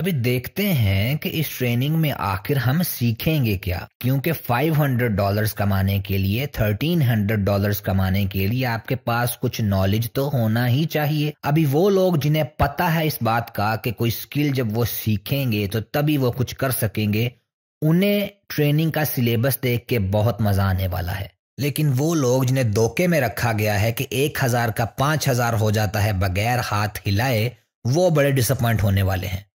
अभी देखते हैं कि इस ट्रेनिंग में आखिर हम सीखेंगे क्या क्योंकि 500 डॉलर्स कमाने के लिए 1300 डॉलर्स कमाने के लिए आपके पास कुछ नॉलेज तो होना ही चाहिए अभी वो लोग जिन्हें पता है इस बात का कि कोई स्किल जब वो सीखेंगे तो तभी वो कुछ कर सकेंगे उन्हें ट्रेनिंग का सिलेबस देख के बहुत मजा आने वाला है लेकिन वो लोग जिन्हें धोखे में रखा गया है कि एक हजार का पांच हजार हो जाता है बगैर हाथ हिलाए वो बड़े डिसअपॉइंट होने वाले हैं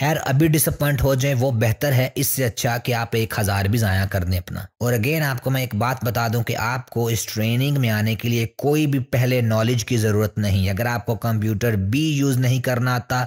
खैर अभी डिसअपॉइंट हो जाए वो बेहतर है इससे अच्छा कि आप एक हज़ार भी ज़ाया कर दें अपना और अगेन आपको मैं एक बात बता दूं कि आपको इस ट्रेनिंग में आने के लिए कोई भी पहले नॉलेज की ज़रूरत नहीं अगर आपको कंप्यूटर भी यूज़ नहीं करना आता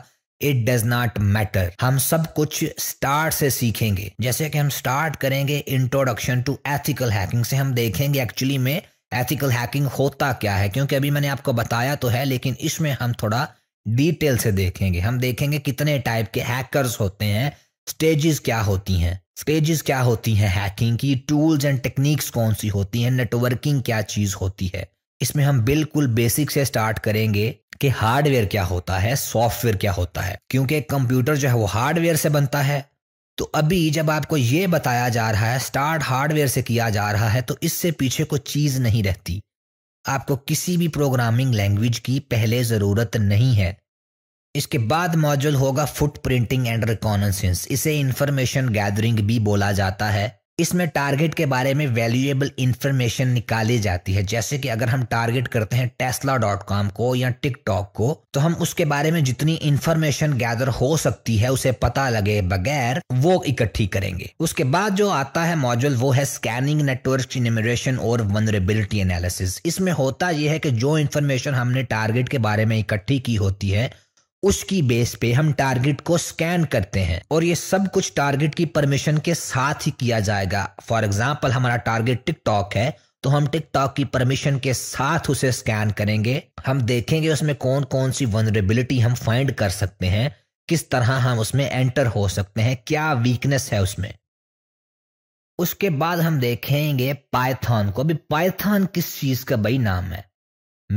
इट डज नॉट मैटर हम सब कुछ स्टार्ट से सीखेंगे जैसे कि हम स्टार्ट करेंगे इंट्रोडक्शन टू एथिकल हैकिंग से हम देखेंगे एक्चुअली में एथिकल हैकिंग होता क्या है क्योंकि अभी मैंने आपको बताया तो है लेकिन इसमें हम थोड़ा डिटेल से देखेंगे हम देखेंगे कितने टाइप के हैकर्स होते हैं स्टेजेस क्या होती हैं स्टेजेस क्या होती हैं हैकिंग की टूल्स एंड टेक्निक्स कौन सी होती हैं नेटवर्किंग क्या चीज़ होती है इसमें हम बिल्कुल बेसिक से स्टार्ट करेंगे कि हार्डवेयर क्या होता है सॉफ्टवेयर क्या होता है क्योंकि कंप्यूटर जो है वो हार्डवेयर से बनता है तो अभी जब आपको ये बताया जा रहा है स्टार्ट हार्डवेयर से किया जा रहा है तो इससे पीछे कोई चीज़ नहीं रहती आपको किसी भी प्रोग्रामिंग लैंग्वेज की पहले ज़रूरत नहीं है इसके बाद मौजूद होगा फुट प्रिंटिंग एंड रिकॉनसेंस इसे इंफॉर्मेशन गैदरिंग भी बोला जाता है इसमें टारगेट के बारे में वैल्यूएबल इंफॉर्मेशन निकाली जाती है जैसे कि अगर हम टारगेट करते हैं टेस्ला डॉट कॉम को या टिकटॉक को तो हम उसके बारे में जितनी इंफॉर्मेशन गैदर हो सकती है उसे पता लगे बगैर वो इकट्ठी करेंगे उसके बाद जो आता है मॉड्यूल वो है स्कैनिंग नेटवर्क इनमेशन और वनरेबिलिटी एनालिसिस इसमें होता यह है कि जो इन्फॉर्मेशन हमने टारगेट के बारे में इकट्ठी की होती है उसकी बेस पे हम टारगेट को स्कैन करते हैं और ये सब कुछ टारगेट की परमिशन के साथ ही किया जाएगा फॉर एग्जाम्पल हमारा टारगेट टिकटॉक है तो हम टिकटॉक की परमिशन के साथ उसे स्कैन करेंगे हम देखेंगे उसमें कौन कौन सी वनरेबिलिटी हम फाइंड कर सकते हैं किस तरह हम उसमें एंटर हो सकते हैं क्या वीकनेस है उसमें उसके बाद हम देखेंगे पाइथन को अभी पाइथन किस चीज का भाई नाम है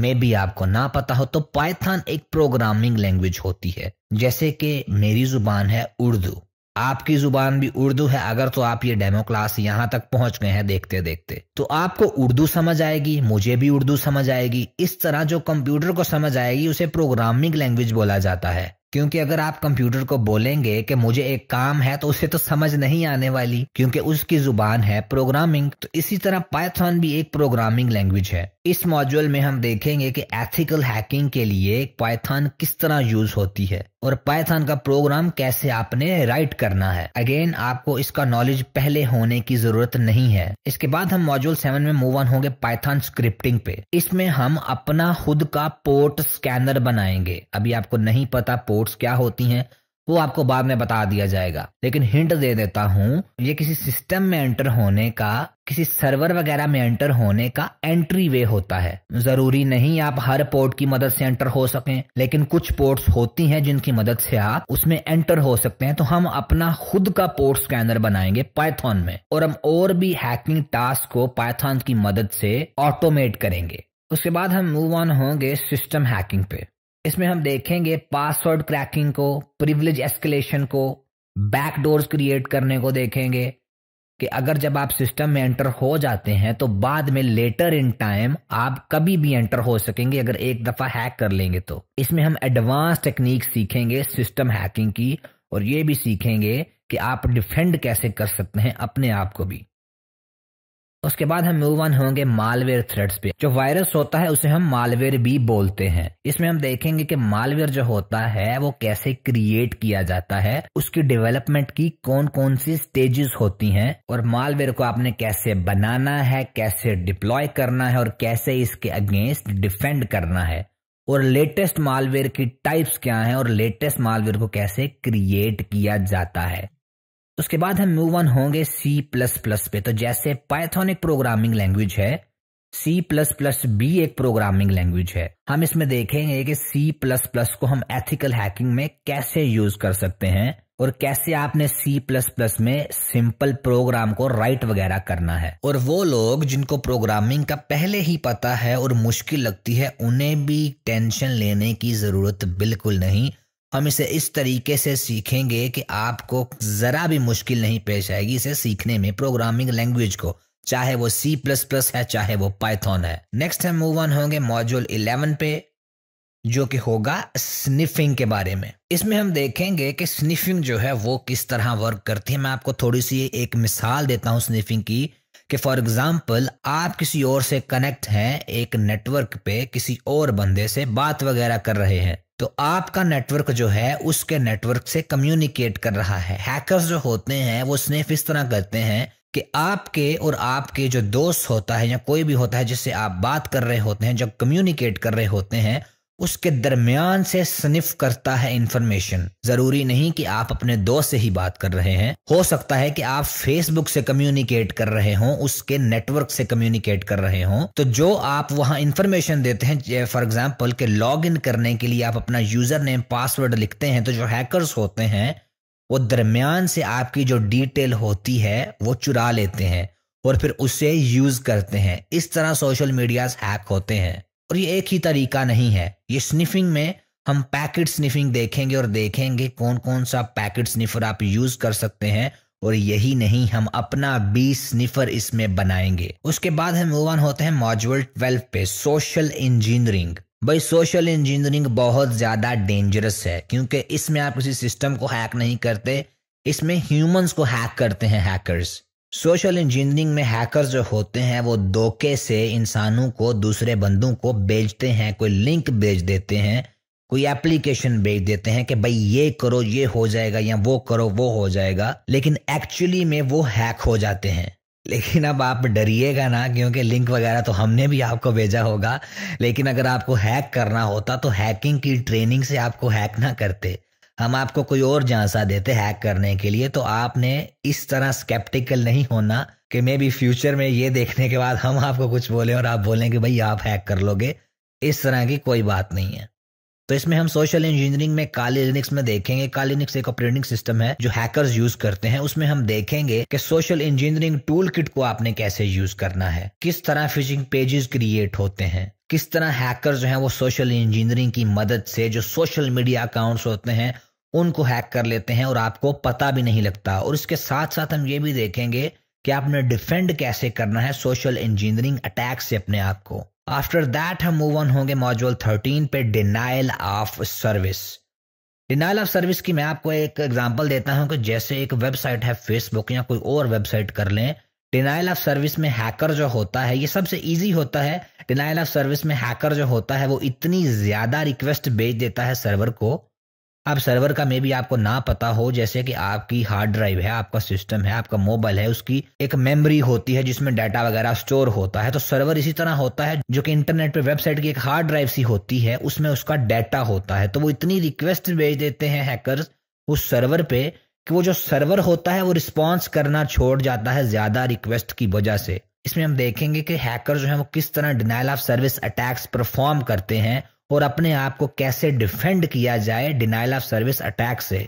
मे भी आपको ना पता हो तो पाइथन एक प्रोग्रामिंग लैंग्वेज होती है जैसे कि मेरी जुबान है उर्दू आपकी जुबान भी उर्दू है अगर तो आप ये डेमो क्लास यहाँ तक पहुंच गए हैं देखते देखते तो आपको उर्दू समझ आएगी मुझे भी उर्दू समझ आएगी इस तरह जो कंप्यूटर को समझ आएगी उसे प्रोग्रामिंग लैंग्वेज बोला जाता है क्योंकि अगर आप कंप्यूटर को बोलेंगे कि मुझे एक काम है तो उसे तो समझ नहीं आने वाली क्योंकि उसकी जुबान है प्रोग्रामिंग तो इसी तरह पाइथन भी एक प्रोग्रामिंग लैंग्वेज है इस मॉड्यूल में हम देखेंगे कि एथिकल हैकिंग के लिए पाइथन किस तरह यूज होती है और पाइथन का प्रोग्राम कैसे आपने राइट करना है अगेन आपको इसका नॉलेज पहले होने की जरूरत नहीं है इसके बाद हम मॉड्यूल सेवन में मूव ऑन होंगे पाइथन स्क्रिप्टिंग पे इसमें हम अपना खुद का पोर्ट स्कैनर बनाएंगे अभी आपको नहीं पता पोर्ट्स क्या होती हैं वो आपको बाद में बता दिया जाएगा लेकिन हिंट दे देता हूँ ये किसी सिस्टम में एंटर होने का किसी सर्वर वगैरह में एंटर होने का एंट्री वे होता है जरूरी नहीं आप हर पोर्ट की मदद से एंटर हो सकें लेकिन कुछ पोर्ट्स होती हैं जिनकी मदद से आप उसमें एंटर हो सकते हैं तो हम अपना खुद का पोर्ट स्कैनर बनाएंगे पाइथॉन में और हम और भी हैकिंग टास्क को पाइथन की मदद से ऑटोमेट करेंगे उसके बाद हम मूव ऑन होंगे सिस्टम हैकिंग पे इसमें हम देखेंगे पासवर्ड क्रैकिंग को प्रिविलेज एस्केलेशन को बैकडोर्स क्रिएट करने को देखेंगे कि अगर जब आप सिस्टम में एंटर हो जाते हैं तो बाद में लेटर इन टाइम आप कभी भी एंटर हो सकेंगे अगर एक दफ़ा हैक कर लेंगे तो इसमें हम एडवांस टेक्निक सीखेंगे सिस्टम हैकिंग की और ये भी सीखेंगे कि आप डिफेंड कैसे कर सकते हैं अपने आप को भी उसके बाद हम मूव ऑन होंगे मालवेयर थ्रेड्स पे जो वायरस होता है उसे हम मालवेयर भी बोलते हैं इसमें हम देखेंगे कि मालवेयर जो होता है वो कैसे क्रिएट किया जाता है उसकी डेवलपमेंट की कौन कौन सी स्टेजेस होती हैं और मालवेयर को आपने कैसे बनाना है कैसे डिप्लॉय करना है और कैसे इसके अगेंस्ट डिफेंड करना है और लेटेस्ट मालवेयर की टाइप्स क्या हैं और लेटेस्ट मालवेयर को कैसे क्रिएट किया जाता है उसके बाद हम मूव ऑन होंगे सी प्लस प्लस पे तो जैसे पाइथन एक प्रोग्रामिंग लैंग्वेज है सी प्लस प्लस भी एक प्रोग्रामिंग लैंग्वेज है हम इसमें देखेंगे कि सी प्लस प्लस को हम एथिकल हैकिंग में कैसे यूज कर सकते हैं और कैसे आपने C++ में सिंपल प्रोग्राम को राइट वगैरह करना है और वो लोग जिनको प्रोग्रामिंग का पहले ही पता है और मुश्किल लगती है उन्हें भी टेंशन लेने की जरूरत बिल्कुल नहीं हम इसे इस तरीके से सीखेंगे कि आपको ज़रा भी मुश्किल नहीं पेश आएगी इसे सीखने में प्रोग्रामिंग लैंग्वेज को चाहे वो सी प्लस प्लस है चाहे वो पाइथॉन है नेक्स्ट हम मूव ऑन होंगे मॉड्यूल इलेवन पे जो कि होगा स्निफिंग के बारे में इसमें हम देखेंगे कि स्निफिंग जो है वो किस तरह वर्क करती है मैं आपको थोड़ी सी एक मिसाल देता हूँ स्निफिंग की कि फॉर एग्जांपल आप किसी और से कनेक्ट हैं एक नेटवर्क पे किसी और बंदे से बात वगैरह कर रहे हैं तो आपका नेटवर्क जो है उसके नेटवर्क से कम्युनिकेट कर रहा है हैकर्स जो होते हैं वो स्नेफ इस तरह करते हैं कि आपके और आपके जो दोस्त होता है या कोई भी होता है जिससे आप बात कर रहे होते हैं जब कम्युनिकेट कर रहे होते हैं उसके दरमियान से सनिफ करता है इंफॉर्मेशन जरूरी नहीं कि आप अपने दोस्त से ही बात कर रहे हैं हो सकता है कि आप फेसबुक से कम्युनिकेट कर रहे हो उसके नेटवर्क से कम्युनिकेट कर रहे हो तो जो आप वहां इंफॉर्मेशन देते हैं फॉर एग्जाम्पल के लॉग इन करने के लिए आप अपना यूजर नेम पासवर्ड लिखते हैं तो जो हैकर होते हैं वो दरमियान से आपकी जो डिटेल होती है वो चुरा लेते हैं और फिर उसे यूज करते हैं इस तरह सोशल मीडिया हैक होते हैं और ये एक ही तरीका नहीं है ये स्निफिंग में हम पैकेट स्निफिंग देखेंगे और देखेंगे कौन कौन सा पैकेट स्निफर आप यूज कर सकते हैं और यही नहीं हम अपना बी स्निफर इसमें बनाएंगे उसके बाद हम मूव ऑन होते हैं मॉड्यूल ट्वेल्व पे सोशल इंजीनियरिंग भाई सोशल इंजीनियरिंग बहुत ज्यादा डेंजरस है क्योंकि इसमें आप किसी सिस्टम को हैक नहीं करते इसमें ह्यूमंस को हैक करते हैं हैकर्स सोशल इंजीनियरिंग में हैकर जो होते हैं वो धोखे से इंसानों को दूसरे बंदों को बेचते हैं कोई लिंक भेज देते हैं कोई एप्लीकेशन भेज देते हैं कि भाई ये करो ये हो जाएगा या वो करो वो हो जाएगा लेकिन एक्चुअली में वो हैक हो जाते हैं लेकिन अब आप डरिएगा ना क्योंकि लिंक वगैरह तो हमने भी आपको भेजा होगा लेकिन अगर आपको हैक करना होता तो हैकिंग की ट्रेनिंग से आपको हैक ना करते हम आपको कोई और झांसा देते हैक करने के लिए तो आपने इस तरह स्केप्टिकल नहीं होना कि मे बी फ्यूचर में ये देखने के बाद हम आपको कुछ बोले और आप बोलें कि भाई आप हैक कर लोगे इस तरह की कोई बात नहीं है तो इसमें हम सोशल इंजीनियरिंग में कालीनिक्स में देखेंगे कालीनिक्स एक ऑपरेटिंग सिस्टम है जो हैकर्स यूज करते हैं उसमें हम देखेंगे कि सोशल इंजीनियरिंग टूल किट को आपने कैसे यूज करना है किस तरह फिशिंग पेजेस क्रिएट होते हैं किस तरह हैकर जो है वो सोशल इंजीनियरिंग की मदद से जो सोशल मीडिया अकाउंट्स होते हैं उनको हैक कर लेते हैं और आपको पता भी नहीं लगता और इसके साथ साथ हम ये भी देखेंगे कि आपने डिफेंड कैसे करना है सोशल इंजीनियरिंग अटैक से अपने आप को आफ्टर दैट हम मूव ऑन होंगे मॉड्यूल थर्टीन पे denial of service denial of service की मैं आपको एक एग्जाम्पल देता हूं कि जैसे एक वेबसाइट है फेसबुक या कोई और वेबसाइट कर लें डिनाइल ऑफ सर्विस में हैकर जो होता है ये सबसे इजी होता है डिनाइल ऑफ सर्विस में हैकर जो होता है वो इतनी ज़्यादा रिक्वेस्ट भेज देता है सर्वर को अब सर्वर का मे भी आपको ना पता हो जैसे कि आपकी हार्ड ड्राइव है आपका सिस्टम है आपका मोबाइल है उसकी एक मेमोरी होती है जिसमें डाटा वगैरह स्टोर होता है तो सर्वर इसी तरह होता है जो कि इंटरनेट पे वेबसाइट की एक हार्ड ड्राइव सी होती है उसमें उसका डाटा होता है तो वो इतनी रिक्वेस्ट भेज देते हैं हैकर उस सर्वर पे कि वो जो सर्वर होता है वो रिस्पॉन्स करना छोड़ जाता है ज्यादा रिक्वेस्ट की वजह से इसमें हम देखेंगे कि हैकर जो है वो किस तरह denial of service attacks perform करते हैं और अपने आप को कैसे डिफेंड किया जाए डिनाइल ऑफ सर्विस अटैक से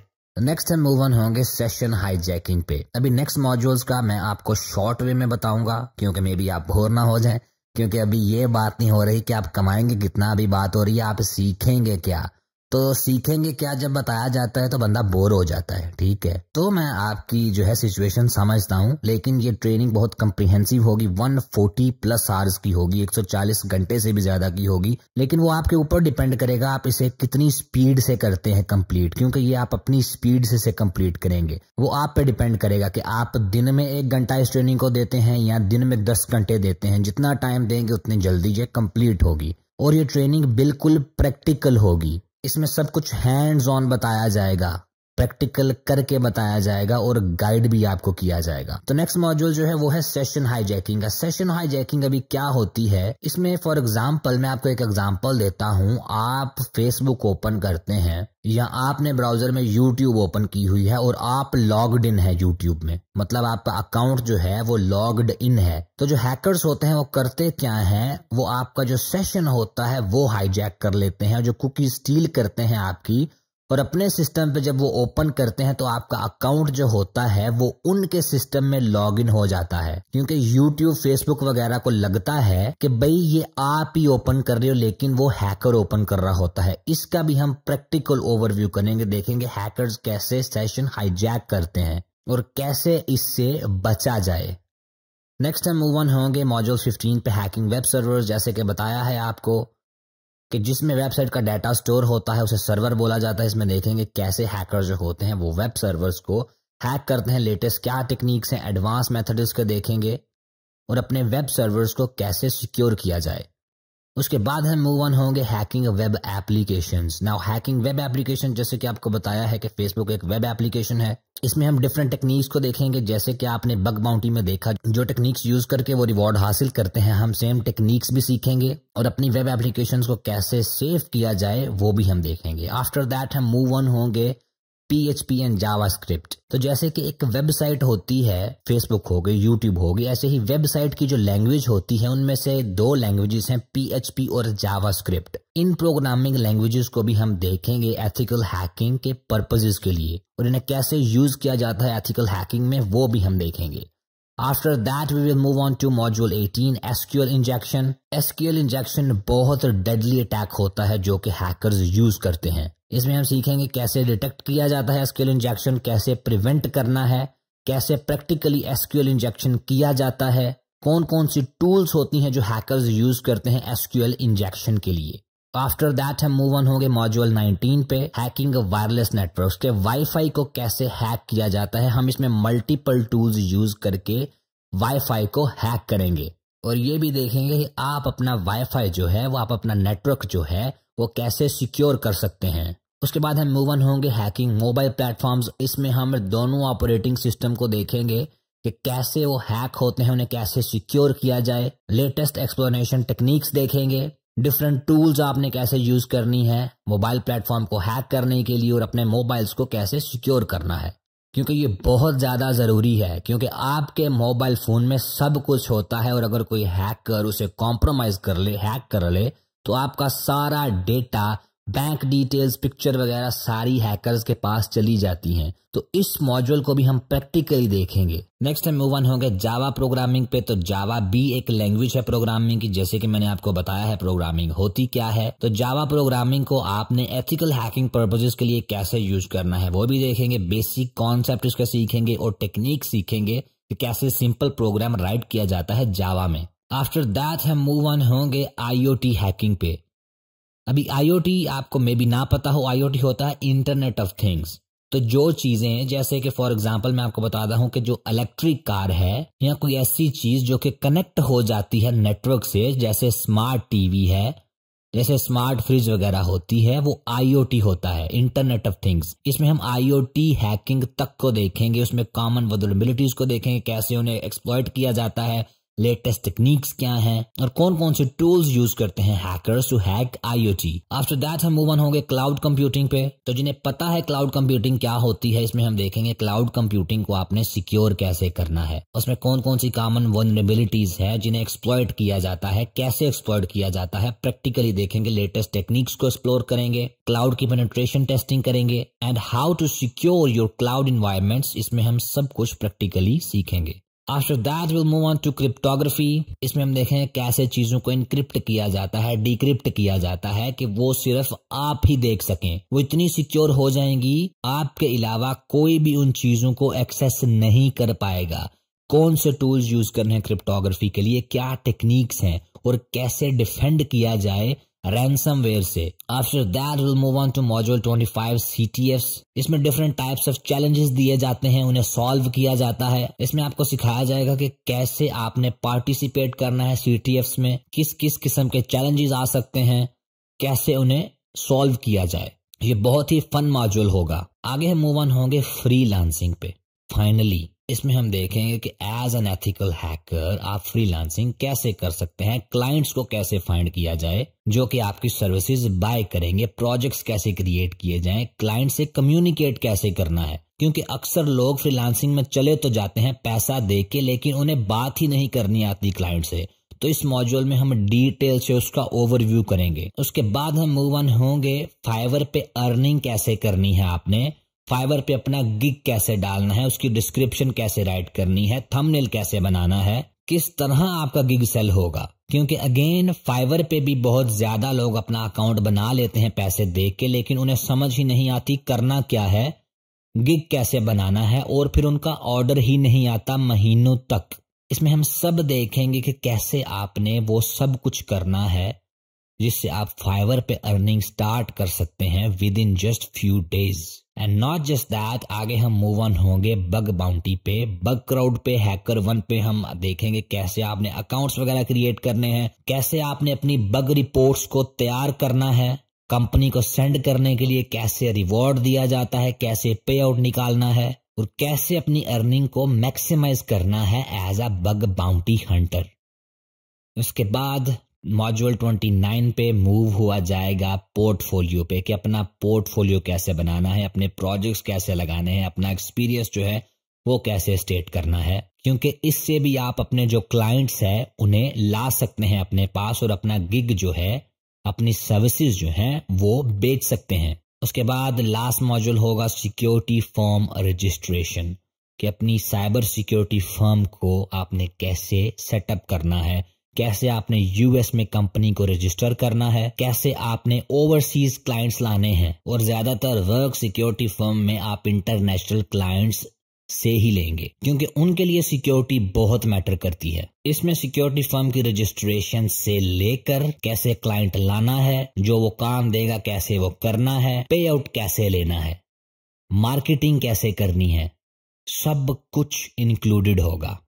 नेक्स्ट हम मूव ऑन होंगे सेशन हाईजैकिंग पे अभी नेक्स्ट मॉड्यूल्स का मैं आपको शॉर्ट वे में बताऊंगा क्योंकि मे बी आप बोर ना हो जाए क्योंकि अभी ये बात नहीं हो रही कि आप कमाएंगे कितना अभी बात हो रही है आप सीखेंगे क्या तो सीखेंगे क्या जब बताया जाता है तो बंदा बोर हो जाता है ठीक है तो मैं आपकी जो है सिचुएशन समझता हूँ लेकिन ये ट्रेनिंग बहुत कम्प्रिहेंसिव होगी 140 प्लस आवर्स की होगी 140 घंटे से भी ज्यादा की होगी लेकिन वो आपके ऊपर डिपेंड करेगा आप इसे कितनी स्पीड से करते हैं कम्प्लीट क्योंकि ये आप अपनी स्पीड से, इसे कम्प्लीट करेंगे वो आप पे डिपेंड करेगा कि आप दिन में एक घंटा इस ट्रेनिंग को देते हैं या दिन में दस घंटे देते हैं जितना टाइम देंगे उतनी जल्दी ये कम्प्लीट होगी और ये ट्रेनिंग बिल्कुल प्रैक्टिकल होगी इसमें सब कुछ हैंड्स ऑन बताया जाएगा प्रैक्टिकल करके बताया जाएगा और गाइड भी आपको किया जाएगा तो नेक्स्ट मॉड्यूल जो है वो है सेशन हाईजैकिंग का सेशन हाईजैकिंग अभी क्या होती है इसमें फॉर एग्जाम्पल मैं आपको एक एग्जाम्पल देता हूँ आप फेसबुक ओपन करते हैं या आपने ब्राउजर में यूट्यूब ओपन की हुई है और आप लॉग्ड इन है यूट्यूब में मतलब आपका अकाउंट जो है वो लॉग्ड इन है तो जो हैकर्स होते हैं वो करते क्या है वो आपका जो सेशन होता है वो हाईजैक कर लेते हैं जो कुकी स्टील करते हैं आपकी और अपने सिस्टम पे जब वो ओपन करते हैं तो आपका अकाउंट जो होता है वो उनके सिस्टम में लॉग इन हो जाता है क्योंकि यूट्यूब फेसबुक वगैरह को लगता है कि भाई ये आप ही ओपन कर रहे हो लेकिन वो हैकर ओपन कर रहा होता है इसका भी हम प्रैक्टिकल ओवरव्यू करेंगे देखेंगे हैकर्स कैसे सेशन हाईजैक करते हैं और कैसे इससे बचा जाए नेक्स्ट हम मूव ऑन होंगे मॉड्यूल 15 पे हैकिंग वेब सर्वर जैसे कि बताया है आपको कि जिसमें वेबसाइट का डाटा स्टोर होता है उसे सर्वर बोला जाता है इसमें देखेंगे कैसे हैकर जो होते हैं वो वेब सर्वर्स को हैक करते हैं लेटेस्ट क्या टेक्निक्स हैं एडवांस मेथड के देखेंगे और अपने वेब सर्वर्स को कैसे सिक्योर किया जाए उसके बाद हम मूव ऑन होंगे hacking web application now hacking web application जैसे कि आपको बताया है कि फेसबुक एक वेब एप्लीकेशन है इसमें हम डिफरेंट टेक्निक्स को देखेंगे जैसे कि आपने बग बाउंटी में देखा जो टेक्निक्स यूज करके वो रिवॉर्ड हासिल करते हैं हम सेम टेक्निक्स भी सीखेंगे और अपनी वेब एप्लीकेशन को कैसे सेव किया जाए वो भी हम देखेंगे आफ्टर दैट हम मूव ऑन होंगे पी एंड स्क्रिप्ट तो जैसे कि एक वेबसाइट होती है फेसबुक हो गई यूट्यूब हो गई ऐसे ही वेबसाइट की जो लैंग्वेज होती है उनमें से दो लैंग्वेजेस हैं पी और स्क्रिप्ट इन प्रोग्रामिंग लैंग्वेजेस को भी हम देखेंगे एथिकल हैकिंग के पर्पजेज के लिए और इन्हें कैसे यूज किया जाता है एथिकल हैकिंग में वो भी हम देखेंगे After that, we will move on to module 18, SQL injection. SQL injection बहुत deadly attack होता है जो कि hackers use करते हैं इसमें हम सीखेंगे कैसे डिटेक्ट किया जाता है एसक्यूएल इंजेक्शन कैसे प्रिवेंट करना है कैसे प्रैक्टिकली एसक्यूएल इंजेक्शन किया जाता है कौन कौन सी टूल्स होती हैं जो हैकर्स यूज करते हैं एसक्यूएल इंजेक्शन के लिए आफ्टर तो दैट हम मूव ऑन होंगे मॉड्यूल 19 पे हैकिंग वायरलेस नेटवर्क के वाईफाई को कैसे हैक किया जाता है हम इसमें मल्टीपल टूल्स यूज करके वाईफाई को हैक करेंगे और ये भी देखेंगे कि आप अपना वाईफाई जो है वो आप अपना नेटवर्क जो है वो कैसे सिक्योर कर सकते हैं उसके बाद हम मूव ऑन होंगे हैकिंग मोबाइल प्लेटफॉर्म्स इसमें हम दोनों ऑपरेटिंग सिस्टम को देखेंगे कि कैसे वो हैक होते हैं उन्हें कैसे सिक्योर किया जाए लेटेस्ट एक्सप्लोनेशन टेक्निक्स देखेंगे डिफरेंट टूल्स आपने कैसे यूज करनी है मोबाइल प्लेटफॉर्म को हैक करने के लिए और अपने मोबाइल्स को कैसे सिक्योर करना है क्योंकि ये बहुत ज़्यादा ज़रूरी है क्योंकि आपके मोबाइल फ़ोन में सब कुछ होता है और अगर कोई हैक कर उसे कॉम्प्रोमाइज़ कर ले हैक कर ले तो आपका सारा डेटा बैंक डिटेल्स पिक्चर वगैरह सारी हैकर्स के पास चली जाती हैं तो इस मॉड्यूल को भी हम प्रैक्टिकली देखेंगे नेक्स्ट हम मूव ऑन होंगे जावा प्रोग्रामिंग पे तो जावा भी एक लैंग्वेज है प्रोग्रामिंग की जैसे कि मैंने आपको बताया है प्रोग्रामिंग होती क्या है तो जावा प्रोग्रामिंग को आपने एथिकल हैकिंग पर्पजेस के लिए कैसे यूज करना है वो भी देखेंगे बेसिक कॉन्सेप्ट इसका सीखेंगे और टेक्निक सीखेंगे कि कैसे सिंपल प्रोग्राम राइट किया जाता है जावा में आफ्टर दैट हम मूव ऑन होंगे आईओटी हैकिंग पे अभी आईओटी आपको मे बी ना पता हो आईओटी होता है इंटरनेट ऑफ थिंग्स तो जो चीज़ें हैं जैसे कि फॉर एग्जाम्पल मैं आपको रहा हूं कि जो इलेक्ट्रिक कार है या कोई ऐसी चीज़ जो कि कनेक्ट हो जाती है नेटवर्क से जैसे स्मार्ट टीवी है जैसे स्मार्ट फ्रिज वगैरह होती है वो आईओटी होता है इंटरनेट ऑफ थिंग्स इसमें हम आईओटी हैकिंग तक को देखेंगे उसमें कॉमन वलबिलिटीज को देखेंगे कैसे उन्हें एक्सप्लॉयट किया जाता है लेटेस्ट टेक्निक्स क्या हैं और कौन कौन से टूल्स यूज करते हैं hackers to hack IoT after that हम मूव ऑन होंगे क्लाउड कंप्यूटिंग पे तो जिन्हें पता है क्लाउड कंप्यूटिंग क्या होती है इसमें हम देखेंगे क्लाउड कंप्यूटिंग को आपने सिक्योर कैसे करना है उसमें कौन कौन सी कॉमन वनरेबिलिटीज है जिन्हें एक्सप्लॉयट किया जाता है कैसे एक्सप्लॉयट किया जाता है प्रैक्टिकली देखेंगे लेटेस्ट टेक्निक्स को एक्सप्लोर करेंगे क्लाउड की पेनेट्रेशन टेस्टिंग करेंगे and how to secure your cloud environments इसमें हम सब कुछ प्रैक्टिकली सीखेंगे after that will move on to cryptography इसमें हम देखें कैसे चीज़ों को इनक्रिप्ट किया जाता है डिक्रिप्ट किया जाता है कि वो सिर्फ आप ही देख सकें वो इतनी सिक्योर हो जाएंगी आपके अलावा कोई भी उन चीज़ों को एक्सेस नहीं कर पाएगा कौन से टूल्स यूज़ करने हैं क्रिप्टोग्राफी के लिए क्या टेक्निक्स हैं और कैसे डिफेंड किया जाए रैनसमवेयर से after that will move on to module 25 CTF इसमें डिफरेंट टाइप्स ऑफ चैलेंजेस दिए जाते हैं उन्हें सॉल्व किया जाता है इसमें आपको सिखाया जाएगा कि कैसे आपने पार्टिसिपेट करना है CTF में किस किस किस्म के चैलेंजेस आ सकते हैं कैसे उन्हें सॉल्व किया जाए ये बहुत ही फन मॉड्यूल होगा आगे हम मूव ऑन होंगे फ्री पे फाइनली इसमें हम देखेंगे कि एज एन एथिकल हैकर आप फ्रीलांसिंग कैसे कर सकते हैं क्लाइंट्स को कैसे फाइंड किया जाए जो कि आपकी सर्विसेज बाय करेंगे प्रोजेक्ट्स कैसे क्रिएट किए जाए क्लाइंट से कम्युनिकेट कैसे करना है क्योंकि अक्सर लोग फ्रीलांसिंग में चले तो जाते हैं पैसा दे के लेकिन उन्हें बात ही नहीं करनी आती क्लाइंट से तो इस मॉड्यूल में हम डिटेल से उसका ओवरव्यू करेंगे उसके बाद हम मूव ऑन होंगे फाइवर पे अर्निंग कैसे करनी है आपने फाइवर पे अपना गिग कैसे डालना है उसकी डिस्क्रिप्शन कैसे राइट करनी है थंबनेल कैसे बनाना है किस तरह आपका गिग सेल होगा क्योंकि अगेन फाइवर पे भी बहुत ज्यादा लोग अपना अकाउंट बना लेते हैं पैसे देख के लेकिन उन्हें समझ ही नहीं आती करना क्या है गिग कैसे बनाना है और फिर उनका ऑर्डर ही नहीं आता महीनों तक इसमें हम सब देखेंगे कि कैसे आपने वो सब कुछ करना है जिससे आप फाइवर पे अर्निंग स्टार्ट कर सकते हैं within just few days and not just that आगे हम मूव ऑन होंगे बग बाउंटी पे बग क्राउड पे हैकर वन पे हम देखेंगे कैसे आपने अकाउंट्स वगैरह क्रिएट करने हैं कैसे आपने अपनी बग रिपोर्ट्स को तैयार करना है कंपनी को सेंड करने के लिए कैसे रिवॉर्ड दिया जाता है कैसे पे आउट निकालना है और कैसे अपनी अर्निंग को मैक्सिमाइज करना है as a bug bounty hunter उसके बाद मॉड्यूल 29 पे मूव हुआ जाएगा पोर्टफोलियो पे कि अपना पोर्टफोलियो कैसे बनाना है अपने प्रोजेक्ट्स कैसे लगाने हैं अपना एक्सपीरियंस जो है वो कैसे स्टेट करना है क्योंकि इससे भी आप अपने जो क्लाइंट्स हैं उन्हें ला सकते हैं अपने पास और अपना गिग जो है अपनी सर्विसेज जो हैं वो बेच सकते हैं उसके बाद लास्ट मॉड्यूल होगा सिक्योरिटी फॉर्म रजिस्ट्रेशन कि अपनी साइबर सिक्योरिटी फर्म को आपने कैसे सेटअप करना है कैसे आपने यूएस में कंपनी को रजिस्टर करना है कैसे आपने ओवरसीज क्लाइंट्स लाने हैं और ज्यादातर वर्क सिक्योरिटी फर्म में आप इंटरनेशनल क्लाइंट्स से ही लेंगे क्योंकि उनके लिए सिक्योरिटी बहुत मैटर करती है इसमें सिक्योरिटी फर्म की रजिस्ट्रेशन से लेकर कैसे क्लाइंट लाना है जो वो काम देगा कैसे वो करना है पे आउट कैसे लेना है मार्केटिंग कैसे करनी है सब कुछ इंक्लूडेड होगा